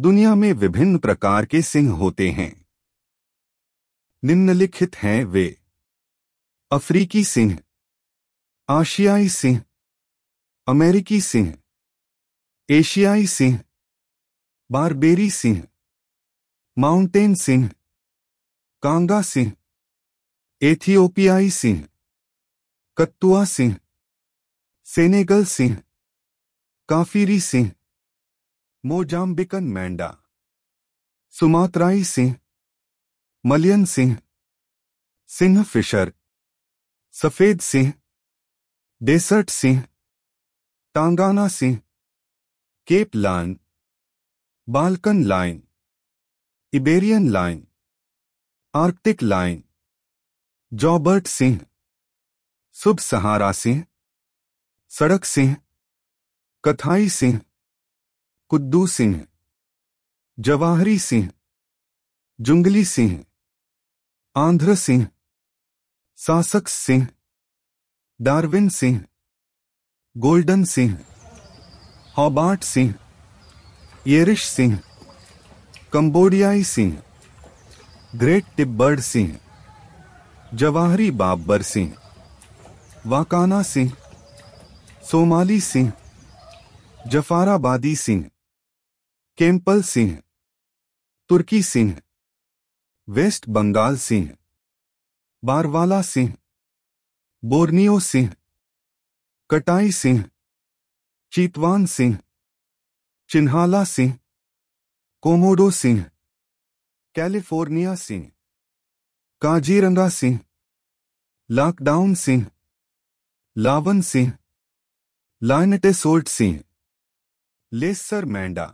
दुनिया में विभिन्न प्रकार के सिंह होते हैं निम्नलिखित हैं वे अफ्रीकी सिंह आशियाई सिंह अमेरिकी सिंह एशियाई सिंह बारबेरी सिंह माउंटेन सिंह कांगा सिंह एथियोपियाई सिंह कत्तुआ सिंह सेनेगल सिंह काफिरी सिंह मोजाम्बिकन मैंडा सुमात्राई सिंह मलियन सिंह सिंह फिशर सफेद सिंह डेसर्ट सिंह टांगाना सिंह Cape lion Balkan lion Iberian lion Arctic lion Joubert सिंह सुब सहारा सिंह सड़क सिंह कथाई सिंह कुद्दू सिंह जवाहरी सिंह जुंगली सिंह आंध्र सिंह सासक सिंह डार्विन सिंह गोल्डन सिंह हॉबार्ट सिंह येरिश सिंह कंबोडियाई सिंह ग्रेट टिब्बर्ड सिंह जवाहरी बाबर सिंह वाकाना सिंह सोमाली सिंह जफाराबादी सिंह केम्पल सिंह तुर्की सिंह वेस्ट बंगाल सिंह बारवाला सिंह बोर्नियो सिंह कटाई सिंह चीतवान सिंह चिन्हाला सिंह कोमोडो सिंह कैलिफोर्निया सिंह काजीरंगा सिंह लॉकडाउन सिंह लावन सिंह लाइनटेसोल्ट सिंह लेसर मैंडा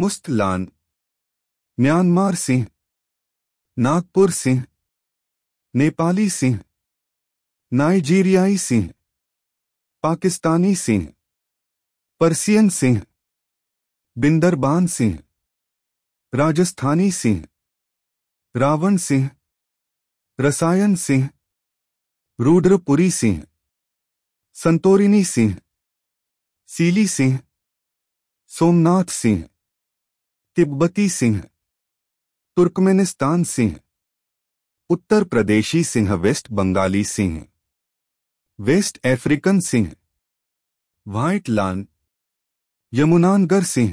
मुस्तलान म्यांमार सिंह नागपुर सिंह नेपाली सिंह नाइजीरियाई सिंह पाकिस्तानी सिंह पर्सियन सिंह बिंदरबान सिंह राजस्थानी सिंह रावण सिंह रसायन सिंह रुद्रपुरी सिंह संतोरिनी सिंह सीली सिंह सोमनाथ सिंह तिब्बती सिंह तुर्कमेनिस्तान सिंह उत्तर प्रदेशी सिंह वेस्ट बंगाली सिंह वेस्ट अफ्रीकन सिंह व्हाइट लान यमुनानगर सिंह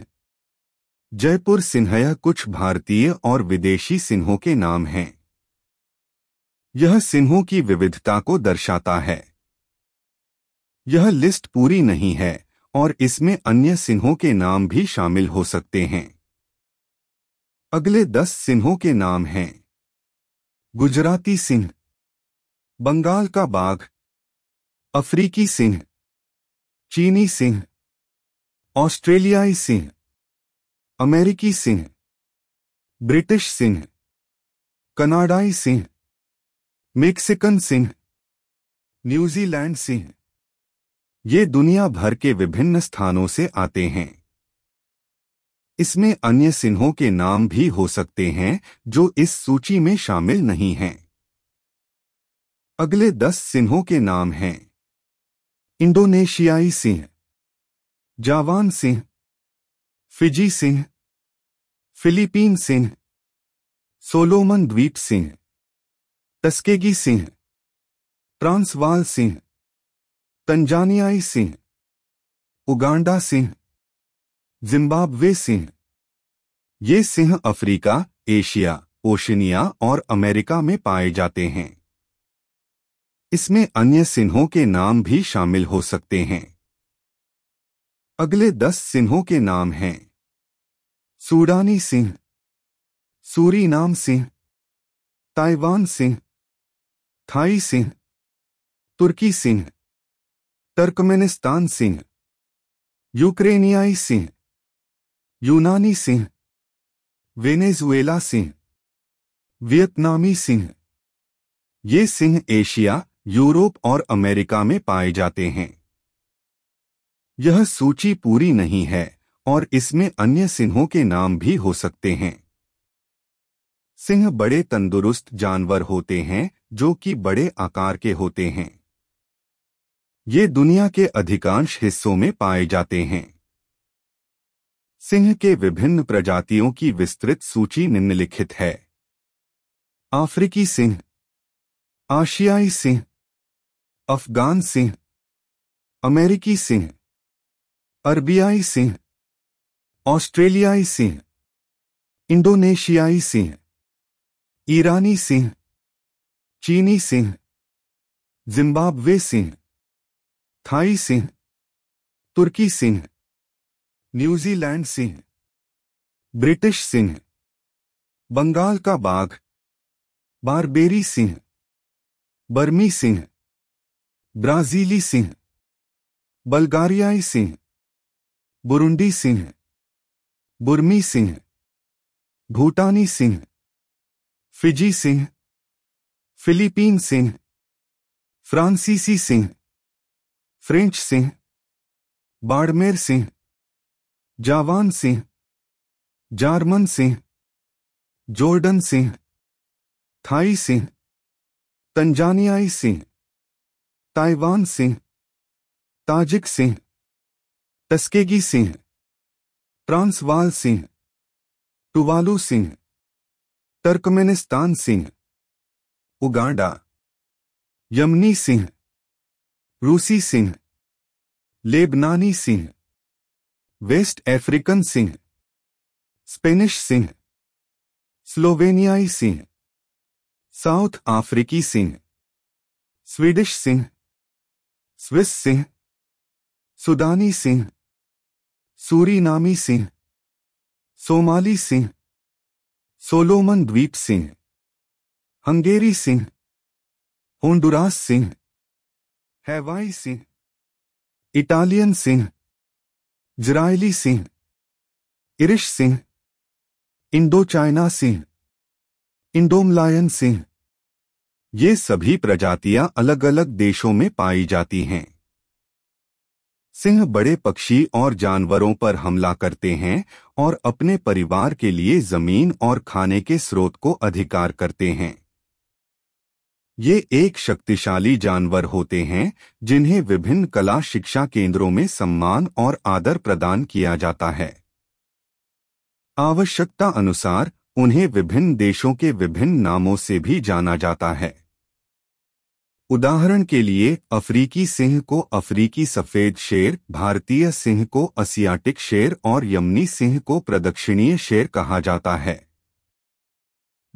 जयपुर सिन्हया कुछ भारतीय और विदेशी सिंहों के नाम हैं यह सिंहों की विविधता को दर्शाता है यह लिस्ट पूरी नहीं है और इसमें अन्य सिंहों के नाम भी शामिल हो सकते हैं अगले दस सिंहों के नाम हैं गुजराती सिंह बंगाल का बाघ अफ्रीकी सिंह चीनी सिंह ऑस्ट्रेलियाई सिंह अमेरिकी सिंह ब्रिटिश सिंह कनाडाई सिंह मेक्सिकन सिंह न्यूजीलैंड सिंह ये दुनिया भर के विभिन्न स्थानों से आते हैं इसमें अन्य सिन्हों के नाम भी हो सकते हैं जो इस सूची में शामिल नहीं हैं अगले दस सिन्हों के नाम हैं इंडोनेशियाई सिंह जावान सिंह फिजी सिंह फिलीपीन सिंह सोलोमन द्वीप सिंह तस्केगी सिंह ट्रांसवाल सिंह तंजानियाई सिंह उगांडा सिंह जिम्बाब्वे सिंह ये सिंह अफ्रीका एशिया ओशनिया और अमेरिका में पाए जाते हैं इसमें अन्य सिंहों के नाम भी शामिल हो सकते हैं अगले दस सिंहों के नाम हैं सूडानी सिंह सूरीनाम सिंह ताइवान सिंह थाई सिंह तुर्की सिंह तर्कमेनिस्तान सिंह यूक्रेनियाई सिंह यूनानी सिंह वेनेजुएला सिंह वियतनामी सिंह ये सिंह एशिया यूरोप और अमेरिका में पाए जाते हैं यह सूची पूरी नहीं है और इसमें अन्य सिंहों के नाम भी हो सकते हैं सिंह बड़े तंदुरुस्त जानवर होते हैं जो कि बड़े आकार के होते हैं ये दुनिया के अधिकांश हिस्सों में पाए जाते हैं सिंह के विभिन्न प्रजातियों की विस्तृत सूची निम्नलिखित है अफ्रीकी सिंह आशियाई सिंह अफगान सिंह अमेरिकी सिंह अरबियाई सिंह ऑस्ट्रेलियाई सिंह इंडोनेशियाई सिंह ईरानी सिंह चीनी सिंह जिम्बाब्वे सिंह थाई सिंह तुर्की सिंह न्यूजीलैंड सिंह ब्रिटिश सिंह बंगाल का बाघ बारबेरी सिंह बर्मी सिंह ब्राजीली सिंह बल्गारियाई सिंह बुरुंडी सिंह बुर्मी सिंह भूटानी सिंह फिजी सिंह फिलीपीन सिंह फ्रांसीसी सिंह फ्रेंच सिंह बाड़मेर सिंह जावान सिंह जारमन सिंह जोर्डन सिंह थाई सिंह तंजानियाई सिंह ताइवान सिंह ताजिक सिंह तस्केगी सिंह ट्रांसवाल सिंह टुवालू सिंह तर्कमेनिस्तान सिंह उगांडा यमनी सिंह रूसी सिंह लेबनानी सिंह वेस्ट अफ्रीकन सिंह स्पेनिश सिंह स्लोवेनियाई सिंह साउथ अफ्रीकी सिंह स्वीडिश सिंह स्विस सिंह सुदानी सिंह सूरीनामी सिंह सोमाली सिंह सोलोमन द्वीप सिंह हंगेरी सिंह होंडुरास सिंह हैवाई सिंह इटालियन सिंह जरायली सिंह इरिश सिंह इंडो चाइना सिंह इंडोमलायन सिंह ये सभी प्रजातियां अलग अलग देशों में पाई जाती हैं सिंह बड़े पक्षी और जानवरों पर हमला करते हैं और अपने परिवार के लिए जमीन और खाने के स्रोत को अधिकार करते हैं ये एक शक्तिशाली जानवर होते हैं जिन्हें विभिन्न कला शिक्षा केंद्रों में सम्मान और आदर प्रदान किया जाता है आवश्यकता अनुसार उन्हें विभिन्न देशों के विभिन्न नामों से भी जाना जाता है उदाहरण के लिए अफ्रीकी सिंह को अफ्रीकी सफेद शेर भारतीय सिंह को असियाटिक शेर और यमनी सिंह को प्रदक्षिणीय शेर कहा जाता है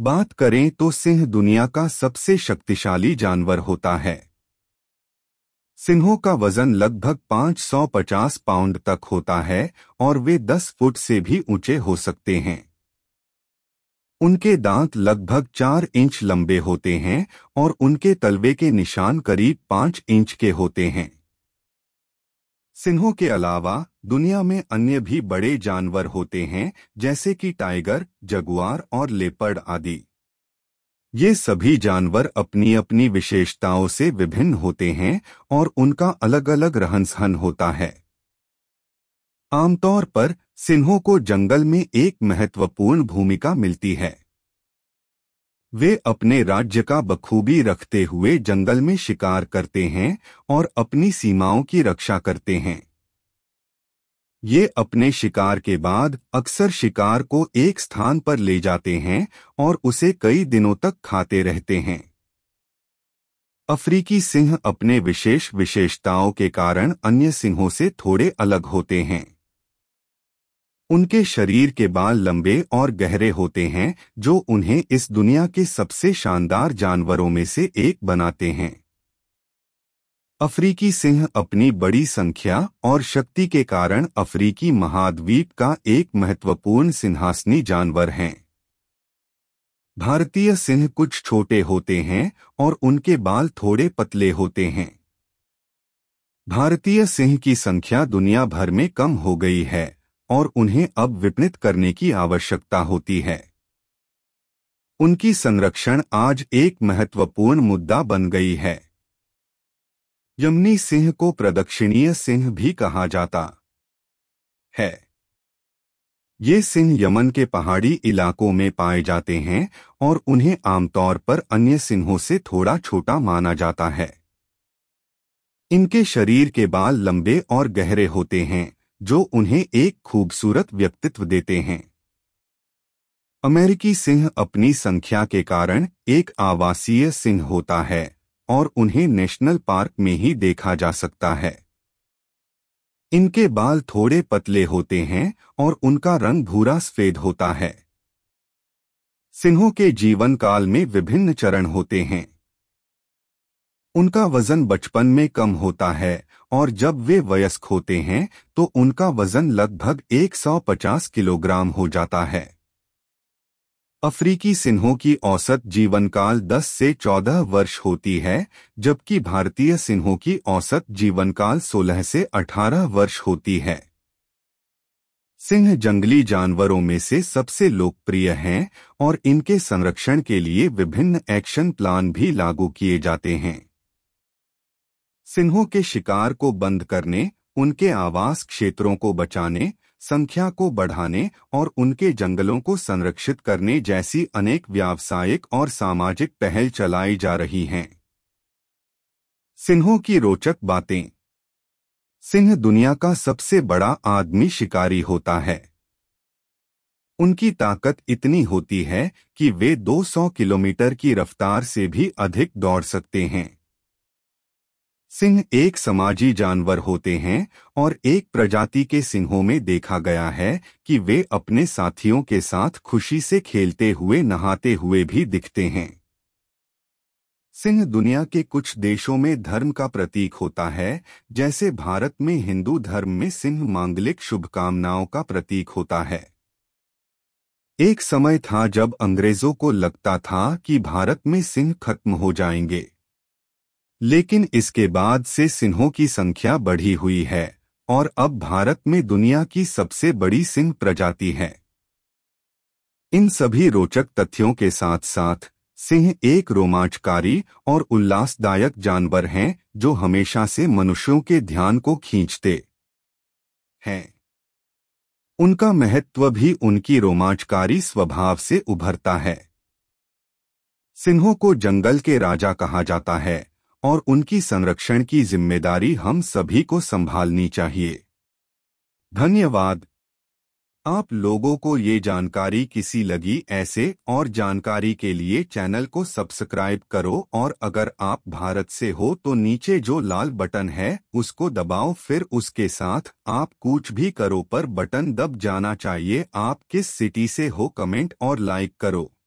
बात करें तो सिंह दुनिया का सबसे शक्तिशाली जानवर होता है सिंहों का वजन लगभग 550 पाउंड तक होता है और वे 10 फुट से भी ऊंचे हो सकते हैं उनके दांत लगभग चार इंच लंबे होते हैं और उनके तलवे के निशान करीब 5 इंच के होते हैं सिंहों के अलावा दुनिया में अन्य भी बड़े जानवर होते हैं जैसे कि टाइगर जगुआर और लेपर्ड आदि ये सभी जानवर अपनी अपनी विशेषताओं से विभिन्न होते हैं और उनका अलग अलग रहन सहन होता है आमतौर पर सिंहों को जंगल में एक महत्वपूर्ण भूमिका मिलती है वे अपने राज्य का बखूबी रखते हुए जंगल में शिकार करते हैं और अपनी सीमाओं की रक्षा करते हैं ये अपने शिकार के बाद अक्सर शिकार को एक स्थान पर ले जाते हैं और उसे कई दिनों तक खाते रहते हैं अफ्रीकी सिंह अपने विशेष विशेषताओं के कारण अन्य सिंहों से थोड़े अलग होते हैं उनके शरीर के बाल लंबे और गहरे होते हैं जो उन्हें इस दुनिया के सबसे शानदार जानवरों में से एक बनाते हैं अफ्रीकी सिंह अपनी बड़ी संख्या और शक्ति के कारण अफ्रीकी महाद्वीप का एक महत्वपूर्ण सिंहासनी जानवर हैं भारतीय सिंह कुछ छोटे होते हैं और उनके बाल थोड़े पतले होते हैं भारतीय सिंह की संख्या दुनिया भर में कम हो गई है और उन्हें अब विपणित करने की आवश्यकता होती है उनकी संरक्षण आज एक महत्वपूर्ण मुद्दा बन गई है यमुनी सिंह को प्रदक्षिणीय सिंह भी कहा जाता है ये सिंह यमन के पहाड़ी इलाकों में पाए जाते हैं और उन्हें आमतौर पर अन्य सिंहों से थोड़ा छोटा माना जाता है इनके शरीर के बाल लंबे और गहरे होते हैं जो उन्हें एक खूबसूरत व्यक्तित्व देते हैं अमेरिकी सिंह अपनी संख्या के कारण एक आवासीय सिंह होता है और उन्हें नेशनल पार्क में ही देखा जा सकता है इनके बाल थोड़े पतले होते हैं और उनका रंग भूरा सफेद होता है सिंहों के जीवन काल में विभिन्न चरण होते हैं उनका वजन बचपन में कम होता है और जब वे वयस्क होते हैं तो उनका वजन लगभग 150 किलोग्राम हो जाता है अफ्रीकी सिन्हों की औसत जीवनकाल 10 से 14 वर्ष होती है जबकि भारतीय सिन्हों की औसत जीवनकाल 16 से 18 वर्ष होती है सिंह जंगली जानवरों में से सबसे लोकप्रिय हैं और इनके संरक्षण के लिए विभिन्न एक्शन प्लान भी लागू किए जाते हैं सिंहों के शिकार को बंद करने उनके आवास क्षेत्रों को बचाने संख्या को बढ़ाने और उनके जंगलों को संरक्षित करने जैसी अनेक व्यावसायिक और सामाजिक पहल चलाई जा रही हैं सिंहों की रोचक बातें सिंह दुनिया का सबसे बड़ा आदमी शिकारी होता है उनकी ताकत इतनी होती है कि वे 200 किलोमीटर की रफ्तार से भी अधिक दौड़ सकते हैं सिंह एक समाजी जानवर होते हैं और एक प्रजाति के सिंहों में देखा गया है कि वे अपने साथियों के साथ खुशी से खेलते हुए नहाते हुए भी दिखते हैं सिंह दुनिया के कुछ देशों में धर्म का प्रतीक होता है जैसे भारत में हिंदू धर्म में सिंह मांगलिक शुभकामनाओं का प्रतीक होता है एक समय था जब अंग्रेजों को लगता था कि भारत में सिंह खत्म हो जाएंगे लेकिन इसके बाद से सिंहों की संख्या बढ़ी हुई है और अब भारत में दुनिया की सबसे बड़ी सिंह प्रजाति है इन सभी रोचक तथ्यों के साथ साथ सिंह एक रोमांचकारी और उल्लासदायक जानवर हैं जो हमेशा से मनुष्यों के ध्यान को खींचते हैं उनका महत्व भी उनकी रोमांचकारी स्वभाव से उभरता है सिंहों को जंगल के राजा कहा जाता है और उनकी संरक्षण की जिम्मेदारी हम सभी को संभालनी चाहिए धन्यवाद आप लोगों को ये जानकारी किसी लगी ऐसे और जानकारी के लिए चैनल को सब्सक्राइब करो और अगर आप भारत से हो तो नीचे जो लाल बटन है उसको दबाओ फिर उसके साथ आप कुछ भी करो पर बटन दब जाना चाहिए आप किस सिटी से हो कमेंट और लाइक करो